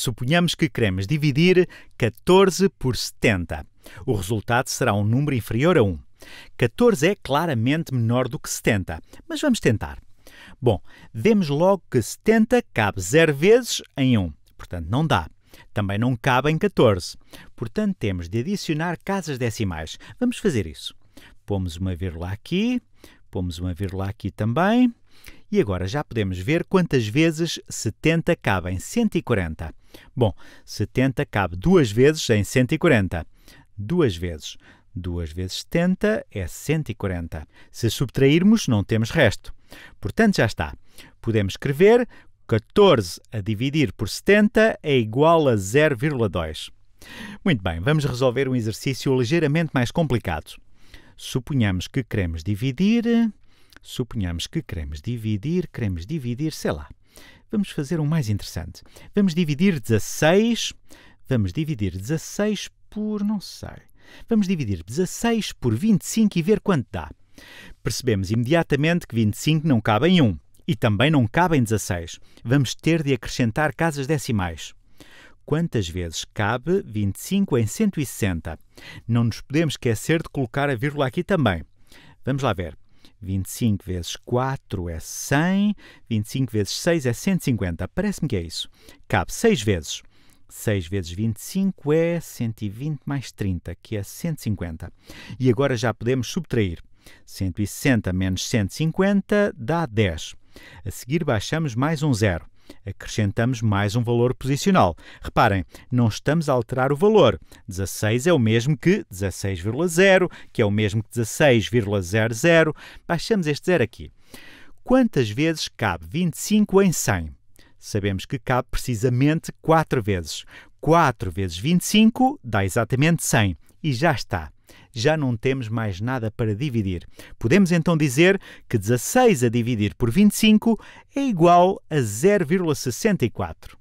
Suponhamos que queremos dividir 14 por 70. O resultado será um número inferior a 1. 14 é claramente menor do que 70, mas vamos tentar. Bom, vemos logo que 70 cabe 0 vezes em 1, portanto não dá. Também não cabe em 14. Portanto, temos de adicionar casas decimais. Vamos fazer isso. Pomos uma vírgula aqui, pomos uma vírgula aqui também. E agora já podemos ver quantas vezes 70 cabe em 140. Bom, 70 cabe duas vezes em 140. Duas vezes. Duas vezes 70 é 140. Se subtrairmos, não temos resto. Portanto, já está. Podemos escrever 14 a dividir por 70 é igual a 0,2. Muito bem, vamos resolver um exercício ligeiramente mais complicado. Suponhamos que queremos dividir Suponhamos que queremos dividir, queremos dividir, sei lá. Vamos fazer um mais interessante. Vamos dividir 16, vamos dividir 16 por não sei. Vamos dividir 16 por 25 e ver quanto dá. Percebemos imediatamente que 25 não cabe em 1 e também não cabe em 16. Vamos ter de acrescentar casas decimais. Quantas vezes cabe 25 em 160? Não nos podemos esquecer de colocar a vírgula aqui também. Vamos lá ver. 25 vezes 4 é 100, 25 vezes 6 é 150. Parece-me que é isso. Cabe 6 vezes. 6 vezes 25 é 120 mais 30, que é 150. E agora já podemos subtrair. 160 menos 150 dá 10. A seguir baixamos mais um zero acrescentamos mais um valor posicional. Reparem, não estamos a alterar o valor. 16 é o mesmo que 16,0, que é o mesmo que 16,00. Baixamos este zero aqui. Quantas vezes cabe 25 em 100? Sabemos que cabe precisamente 4 vezes. 4 vezes 25 dá exatamente 100. E já está já não temos mais nada para dividir. Podemos então dizer que 16 a dividir por 25 é igual a 0,64.